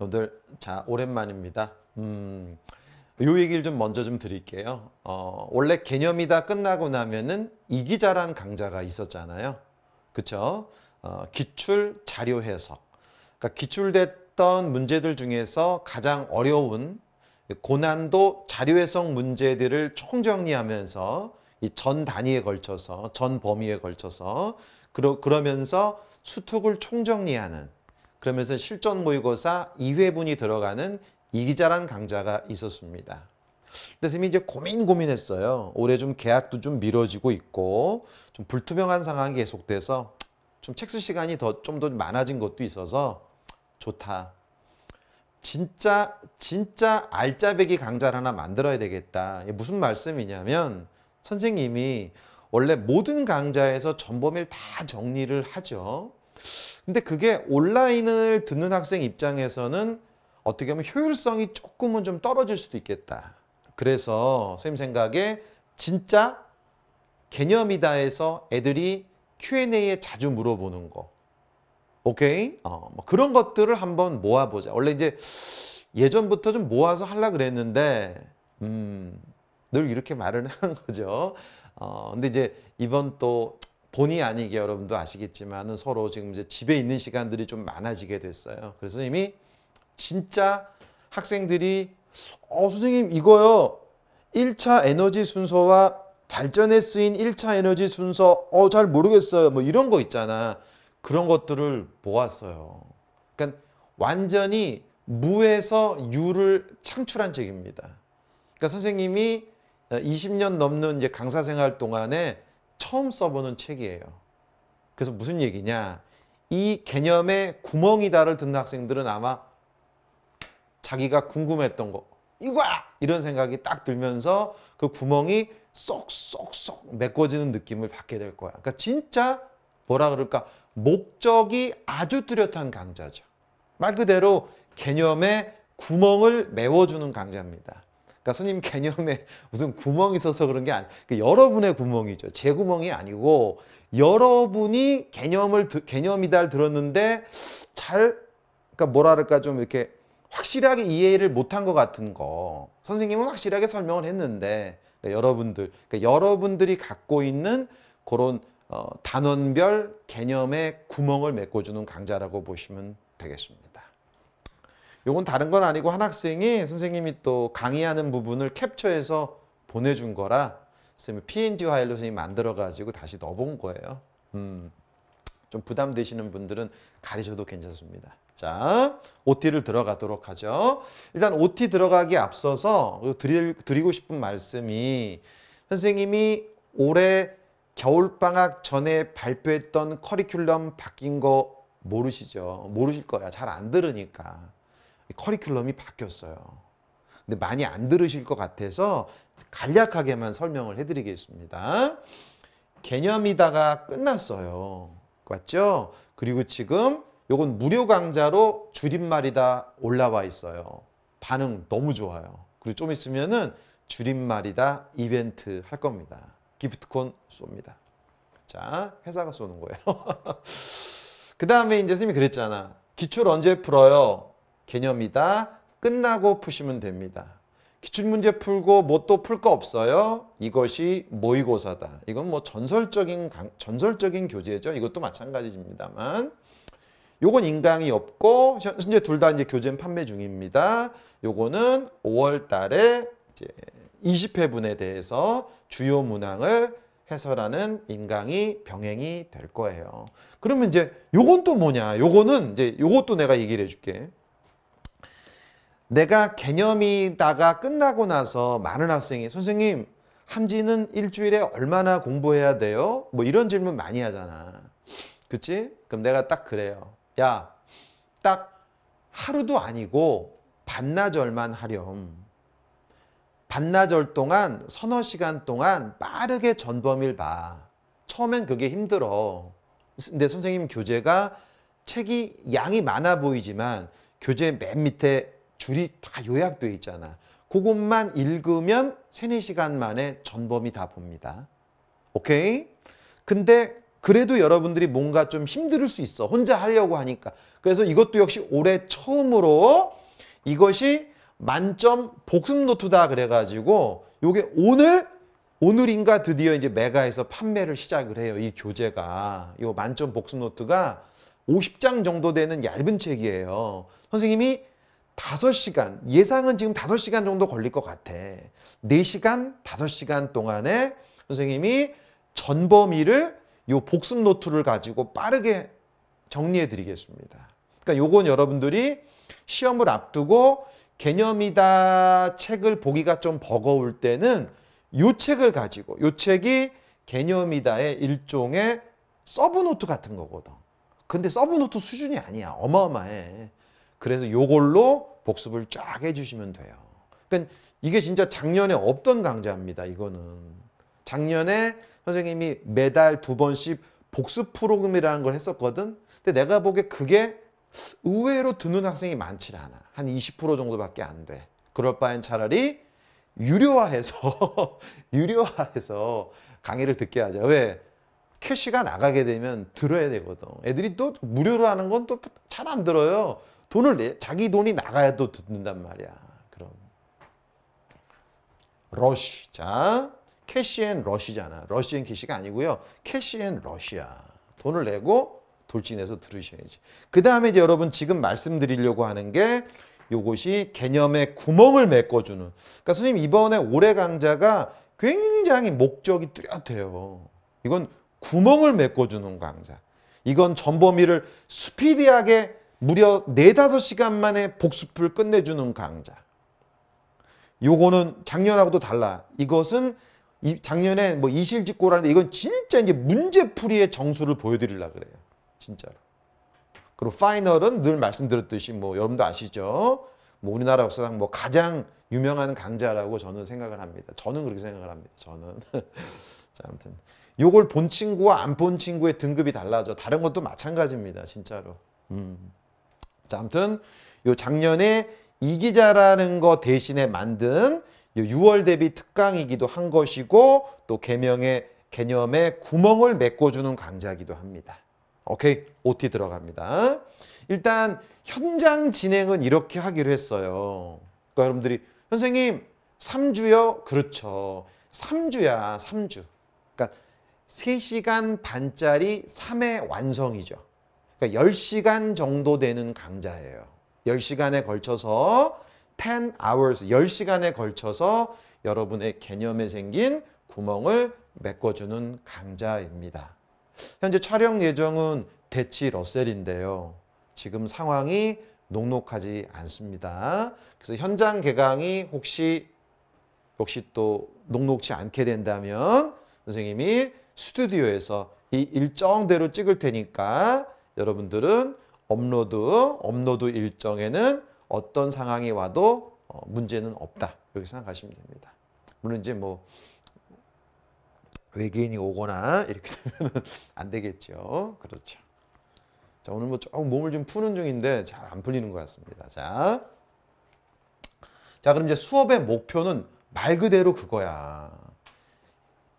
여러분들 자 오랜만입니다. 음, 요 얘기를 좀 먼저 좀 드릴게요. 어, 원래 개념이다 끝나고 나면은 이기자란 강좌가 있었잖아요. 그쵸? 어, 기출 자료 해석. 그러니까 기출됐던 문제들 중에서 가장 어려운 고난도 자료 해석 문제들을 총정리하면서 이 전 단위에 걸쳐서 전 범위에 걸쳐서 그러, 그러면서 수특을 총정리하는 그러면서 실전 모의고사 2회분이 들어가는 이기자란 강좌가 있었습니다. 선생님이 이제 고민 고민했어요. 올해 좀 계약도 좀 미뤄지고 있고 좀 불투명한 상황이 계속돼서 좀책쓸 시간이 더 좀 더 많아진 것도 있어서 좋다. 진짜 진짜 알짜배기 강좌를 하나 만들어야 되겠다. 무슨 말씀이냐면 선생님이 원래 모든 강좌에서 전범위다 정리를 하죠. 근데 그게 온라인을 듣는 학생 입장에서는 어떻게 하면 효율성이 조금은 좀 떨어질 수도 있겠다. 그래서 선생님 생각에 진짜 개념이다 해서 애들이 Q&A에 자주 물어보는 거. 오케이? 어, 뭐 그런 것들을 한번 모아보자. 원래 이제 예전부터 좀 모아서 하려 그랬는데 음, 늘 이렇게 말을 하는 거죠. 어, 근데 이제 이번 또 본의 아니게 여러분도 아시겠지만 서로 지금 이제 집에 있는 시간들이 좀 많아지게 됐어요. 그래서 이미 진짜 학생들이 어 선생님 이거요. 1차 에너지 순서와 발전에 쓰인 1차 에너지 순서 어 잘 모르겠어요. 뭐 이런 거 있잖아. 그런 것들을 모았어요. 그러니까 완전히 무에서 유를 창출한 책입니다. 그러니까 선생님이 20년 어, 넘는 이제 강사 생활 동안에 처음 써보는 책이에요. 그래서 무슨 얘기냐. 이 개념의 구멍이다를 듣는 학생들은 아마 자기가 궁금했던 거 이거야! 이런 생각이 딱 들면서 그 구멍이 쏙쏙쏙 메꿔지는 느낌을 받게 될 거야. 그러니까 진짜 뭐라 그럴까 목적이 아주 뚜렷한 강자죠. 말 그대로 개념의 구멍을 메워주는 강자입니다. 그러니까 스님 개념에 무슨 구멍이 있어서 그런 게 아니, 그러니까 여러분의 구멍이죠. 제 구멍이 아니고 여러분이 개념을 개념이달 들었는데 잘 그러니까 뭐랄까 좀 이렇게 확실하게 이해를 못한 것 같은 거 선생님은 확실하게 설명을 했는데 그러니까 여러분들 그러니까 여러분들이 갖고 있는 그런 어, 단원별 개념의 구멍을 메꿔주는 강좌라고 보시면 되겠습니다. 이건 다른 건 아니고 한 학생이 선생님이 또 강의하는 부분을 캡처해서 보내준 거라 선생님이 PNG 화일로 선생님이 만들어가지고 다시 넣어본 거예요. 음, 좀 부담되시는 분들은 가리셔도 괜찮습니다. 자, OT를 들어가도록 하죠. 일단 OT 들어가기 앞서서 그 드릴, 드리고 싶은 말씀이 선생님이 올해 겨울방학 전에 발표했던 커리큘럼 바뀐 거 모르시죠? 모르실 거야. 잘 안 들으니까. 커리큘럼이 바뀌었어요. 근데 많이 안 들으실 것 같아서 간략하게만 설명을 해드리겠습니다. 개념이다가 끝났어요. 맞죠? 그리고 지금 이건 무료 강좌로 줄임말이다 올라와 있어요. 반응 너무 좋아요. 그리고 좀 있으면은 줄임말이다 이벤트 할 겁니다. 기프트콘 쏩니다. 자, 회사가 쏘는 거예요. 그 다음에 이제 선생님이 그랬잖아. 기출 언제 풀어요? 개념이다. 끝나고 푸시면 됩니다. 기출문제 풀고 뭐 또 풀 거 없어요. 이것이 모의고사다. 이건 뭐 전설적인 전설적인 교재죠. 이것도 마찬가지입니다만 요건 인강이 없고 현재 둘 다 이제 교재는 판매 중입니다. 요거는 5월 달에 이제 20회분에 대해서 주요 문항을 해설하는 인강이 병행이 될 거예요. 그러면 이제 요건 또 뭐냐? 요거는 이제 요것도 내가 얘기를 해 줄게. 내가 개념이다가 끝나고 나서 많은 학생이 선생님 한지는 일주일에 얼마나 공부해야 돼요? 뭐 이런 질문 많이 하잖아. 그치? 그럼 내가 딱 그래요. 야, 딱 하루도 아니고 반나절만 하렴. 반나절 동안 서너 시간 동안 빠르게 전범일 봐. 처음엔 그게 힘들어. 근데 선생님 교재가 책이 양이 많아 보이지만 교재 맨 밑에 줄이 다요약되어 있잖아. 그것만 읽으면 3, 4시간 만에 전범이 다 봅니다. 오케이? 근데 그래도 여러분들이 뭔가 좀 힘들 수 있어. 혼자 하려고 하니까. 그래서 이것도 역시 올해 처음으로 이것이 만점 복습 노트다 그래가지고 요게 오늘 오늘인가 드디어 이제 메가에서 판매를 시작을 해요. 이 교재가 요 만점 복습 노트가 50장 정도 되는 얇은 책이에요. 선생님이 5 시간 예상은 지금 5 시간 정도 걸릴 것 같아. 4시간5 시간 동안에 선생님이 전범위를 요 복습 노트를 가지고 빠르게 정리해 드리겠습니다. 그러니까 요건 여러분들이 시험을 앞두고 개념이다 책을 보기가 좀 버거울 때는 요 책을 가지고 요 책이 개념이다의 일종의 서브노트 같은 거거든. 근데 서브노트 수준이 아니야. 어마어마해. 그래서 요걸로 복습을 쫙 해주시면 돼요. 그러니까 이게 진짜 작년에 없던 강좌입니다. 이거는. 작년에 선생님이 매달 두 번씩 복습 프로그램이라는 걸 했었거든. 근데 내가 보기에 그게 의외로 듣는 학생이 많지 않아. 한 20% 정도밖에 안 돼. 그럴 바엔 차라리 유료화해서 유료화해서 강의를 듣게 하자. 왜? 캐시가 나가게 되면 들어야 되거든. 애들이 또 무료로 하는 건 또 잘 안 들어요. 돈을 내 자기 돈이 나가야 또 듣는단 말이야. 그럼 러쉬 자 캐시 앤 러시잖아. 러시 앤 캐시가 아니고요. 캐시 앤 러시야. 돈을 내고 돌진해서 들으셔야지. 그 다음에 이제 여러분 지금 말씀드리려고 하는 게 요것이 개념의 구멍을 메꿔주는. 그러니까 선생님 이번에 올해 강좌가 굉장히 목적이 뚜렷해요. 이건 구멍을 메꿔주는 강좌. 이건 전범위를 스피디하게 무려 4, 5시간 만에 복습을 끝내주는 강좌. 요거는 작년하고도 달라. 이것은 작년에 뭐 이실직고라는데 이건 진짜 이제 문제풀이의 정수를 보여드리려 그래요. 진짜로. 그리고 파이널은 늘 말씀드렸듯이 뭐 여러분도 아시죠? 뭐 우리나라 역사상 뭐 가장 유명한 강자라고 저는 생각을 합니다. 저는 그렇게 생각을 합니다. 저는. 자, 아무튼 요걸 본 친구와 안 본 친구의 등급이 달라져. 다른 것도 마찬가지입니다. 진짜로. 음. 자, 아무튼 요 작년에 이기자라는 거 대신에 만든 6월 대비 특강이기도 한 것이고 또 개명의 개념에 구멍을 메꿔주는 강좌이기도 합니다. 오케이, OT 들어갑니다. 일단 현장 진행은 이렇게 하기로 했어요. 그러니까 여러분들이 선생님 3주요? 그렇죠. 3주야, 3주. 그러니까 3시간 반짜리 3회 완성이죠. 그러니까 10시간 정도 되는 강좌예요. 10시간에 걸쳐서 10 hours, 10시간에 걸쳐서 여러분의 개념에 생긴 구멍을 메꿔주는 강좌입니다. 현재 촬영 예정은 대치 러셀인데요. 지금 상황이 녹록하지 않습니다. 그래서 현장 개강이 혹시 혹시 또 녹록치 않게 된다면 선생님이 스튜디오에서 이 일정대로 찍을 테니까 여러분들은 업로드, 업로드 일정에는 어떤 상황이 와도 어, 문제는 없다. 이렇게 생각하시면 됩니다. 물론 이제 뭐 외계인이 오거나 이렇게 되면 안 되겠죠. 그렇죠. 자, 오늘 뭐 조금 몸을 좀 푸는 중인데 잘 안 풀리는 것 같습니다. 자. 자, 그럼 이제 수업의 목표는 말 그대로 그거야.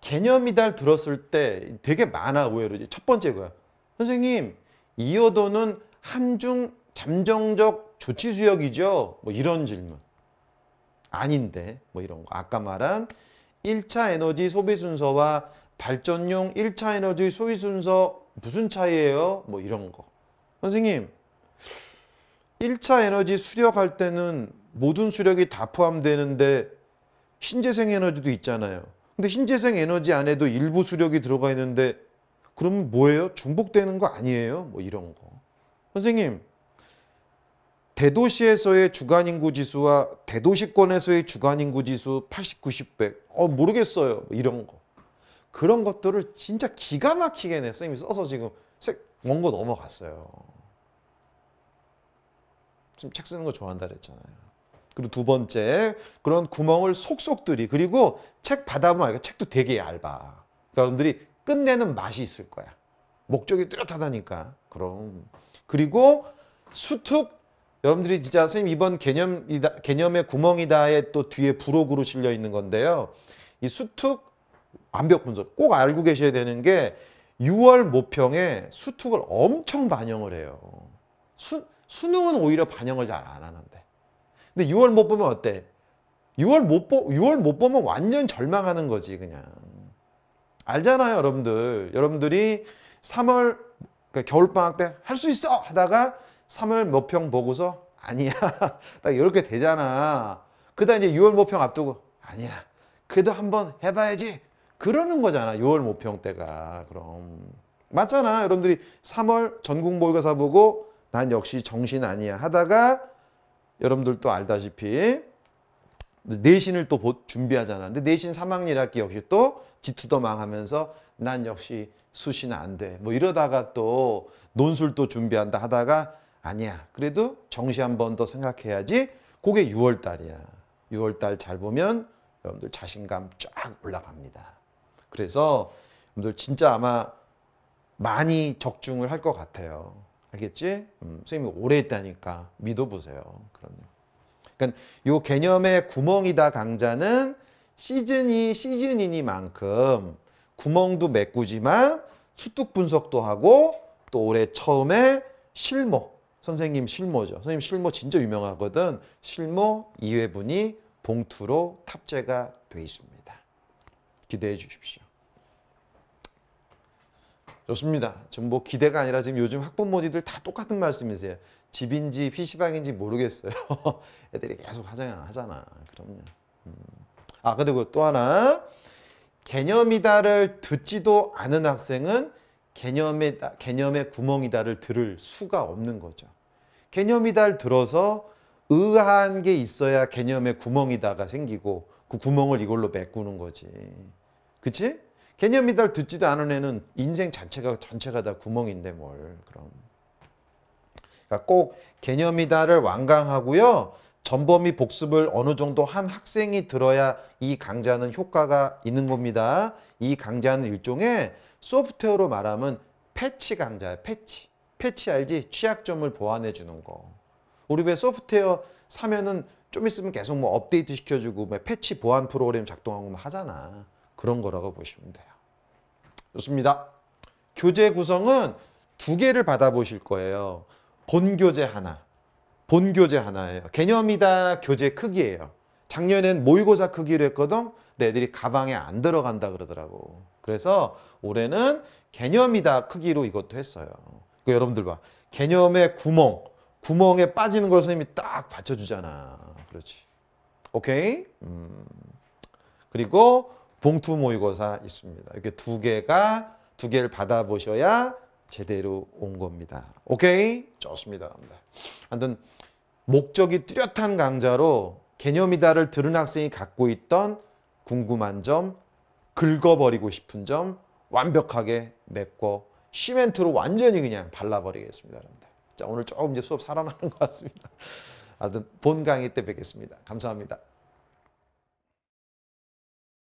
개념이달 들었을 때 되게 많아, 의외로. 첫 번째 거야. 선생님, 이어도는 한중 잠정적 조치 수역이죠. 뭐 이런 질문. 아닌데 뭐 이런 거. 아까 말한 1차 에너지 소비 순서와 발전용 1차 에너지 소비 순서 무슨 차이예요? 뭐 이런 거. 선생님 1차 에너지 수력할 때는 모든 수력이 다 포함되는데 신재생 에너지도 있잖아요. 근데 신재생 에너지 안에도 일부 수력이 들어가 있는데 그러면 뭐예요? 중복되는 거 아니에요? 뭐 이런 거. 선생님, 대도시에서의 주간인구 지수와 대도시권에서의 주간인구 지수 80, 90, 100. 어, 모르겠어요. 뭐 이런 거. 그런 것들을 진짜 기가 막히게 내 쌤이 써서 지금 책 원고 넘어갔어요. 지금 책 쓰는 거 좋아한다 그랬잖아요. 그리고 두 번째 그런 구멍을 속속들이 그리고 책 받아보면 알까 책도 되게 얇아. 여러분들이 그러니까 끝내는 맛이 있을 거야. 목적이 뚜렷하다니까. 그럼. 그리고 수특 여러분들이 진짜 선생님 이번 개념이다, 개념의 구멍이다에 또 뒤에 부록으로 실려 있는 건데요. 이 수특 완벽 분석 꼭 알고 계셔야 되는 게 6월 모평에 수특을 엄청 반영을 해요. 수, 수능은 오히려 반영을 잘 안 하는데. 근데 6월 못 보면 어때? 6월 못, 보, 6월 못 보면 완전 절망하는 거지 그냥. 알잖아요 여러분들 여러분들이 3월 그러니까 겨울방학 때 할 수 있어 하다가 3월 모평 보고서 아니야 딱 이렇게 되잖아 그다 음에 이제 6월 모평 앞두고 아니야 그래도 한번 해봐야지 그러는 거잖아 6월 모평 때가 그럼 맞잖아 여러분들이 3월 전국 모의고사 보고 난 역시 정신 아니야 하다가 여러분들도 알다시피 내신을 또 준비하잖아 근데 내신 3학년 1학기 역시 또 지투도 망하면서 난 역시 수시는 안 돼. 뭐 이러다가 또 논술 또 준비한다 하다가 아니야. 그래도 정시 한 번 더 생각해야지. 그게 6월 달이야. 6월 달 잘 보면 여러분들 자신감 쫙 올라갑니다. 그래서 여러분들 진짜 아마 많이 적중을 할 것 같아요. 알겠지? 음, 선생님이 오래 했다니까 믿어보세요. 그럼요. 그러니까 요 개념의 구멍이다 강자는 시즌이 시즌이니만큼 구멍도 메꾸지만 수뚝 분석도 하고 또 올해 처음에 실모 선생님 실모죠. 선생님 실모 진짜 유명하거든. 실모 2회분이 봉투로 탑재가 돼 있습니다. 기대해 주십시오. 좋습니다. 지금 뭐 기대가 아니라 지금 요즘 학부모님들 다 똑같은 말씀이세요. 집인지 PC방인지 모르겠어요. 애들이 계속 화장하잖아. 그럼요. 음. 아 그리고 또 하나 개념이다를 듣지도 않은 학생은 개념의, 개념의 구멍이다를 들을 수가 없는 거죠. 개념이다를 들어서 의아한 게 있어야 개념의 구멍이다가 생기고 그 구멍을 이걸로 메꾸는 거지. 그치? 개념이다를 듣지도 않은 애는 인생 자체가 전체가 다 구멍인데 뭘 그럼. 그러니까 꼭 개념이다를 완강하고요. 전범이 복습을 어느 정도 한 학생이 들어야 이 강좌는 효과가 있는 겁니다. 이 강좌는 일종의 소프트웨어로 말하면 패치 강좌예 패치. 패치 알지? 취약점을 보완해 주는 거. 우리 왜 소프트웨어 사면은 좀 있으면 계속 뭐 업데이트 시켜주고 뭐 패치 보안 프로그램 작동하고 뭐 하잖아. 그런 거라고 보시면 돼요. 좋습니다. 교재 구성은 두 개를 받아보실 거예요. 본 교재 하나, 본 교재 하나예요. 개념이다 교재 크기예요. 작년엔 모의고사 크기로 했거든. 근데 애들이 가방에 안 들어간다 그러더라고. 그래서 올해는 개념이다 크기로 이것도 했어요. 그 여러분들 봐. 개념의 구멍, 구멍에 빠지는 걸 선생님이 딱 받쳐주잖아. 그렇지. 오케이? 음. 그리고 봉투 모의고사 있습니다. 이렇게 두 개가 두 개를 받아보셔야 제대로 온 겁니다. 오케이? 좋습니다. 네. 아무튼 목적이 뚜렷한 강좌로 개념이다를 들은 학생이 갖고 있던 궁금한 점, 긁어버리고 싶은 점 완벽하게 메꿔 시멘트로 완전히 그냥 발라버리겠습니다. 자 오늘 조금 이제 수업 살아나는 것 같습니다. 아무튼 본 강의 때 뵙겠습니다. 감사합니다.